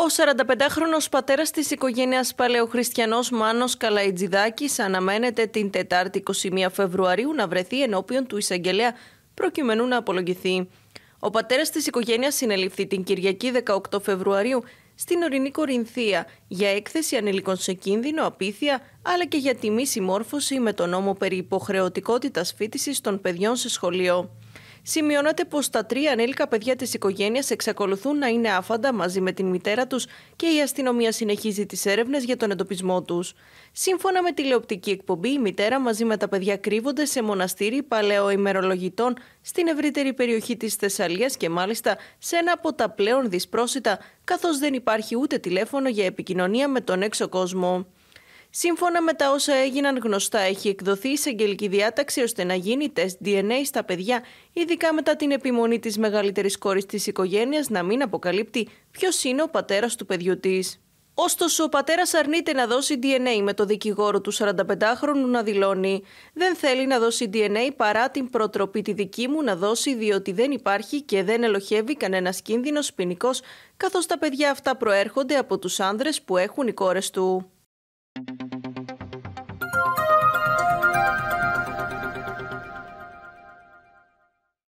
Ο 45χρονος πατέρας της οικογένειας Παλαιοχριστιανός Μάνος Καλαϊτζιδάκης αναμένεται την Τετάρτη 21 Φεβρουαρίου να βρεθεί ενώπιον του εισαγγελέα προκειμένου να απολογηθεί. Ο πατέρας της οικογένειας συνελήφθη την Κυριακή 18 Φεβρουαρίου στην Ορεινή Κορινθία για έκθεση ανηλίκων σε κίνδυνο, απίθεια, αλλά και για τιμή συμμόρφωση με τον νόμο περί υποχρεωτικότητας φίτησης των παιδιών σε σχολείο. Σημειώνεται πως τα τρία ανήλικα παιδιά της οικογένειας εξακολουθούν να είναι άφαντα μαζί με την μητέρα τους και η αστυνομία συνεχίζει τις έρευνες για τον εντοπισμό τους. Σύμφωνα με τηλεοπτική εκπομπή, η μητέρα μαζί με τα παιδιά κρύβονται σε μοναστήρι παλαιοημερολογητών στην ευρύτερη περιοχή της Θεσσαλίας και μάλιστα σε ένα από τα πλέον δυσπρόσιτα, καθώς δεν υπάρχει ούτε τηλέφωνο για επικοινωνία με τον έξω κόσμο. Σύμφωνα με τα όσα έγιναν γνωστά, έχει εκδοθεί εισαγγελική διάταξη ώστε να γίνει τεστ DNA στα παιδιά, ειδικά μετά την επιμονή της μεγαλύτερης κόρης της οικογένειας να μην αποκαλύπτει ποιος είναι ο πατέρας του παιδιού της. Ωστόσο, ο πατέρας αρνείται να δώσει DNA με το δικηγόρο του 45χρονου να δηλώνει. Δεν θέλει να δώσει DNA παρά την προτροπή τη δική μου να δώσει, διότι δεν υπάρχει και δεν ελοχεύει κανένας κίνδυνος ποινικός, καθώς τα παιδιά αυτά προέρχονται από τους άνδρες που έχουν οι κόρες του.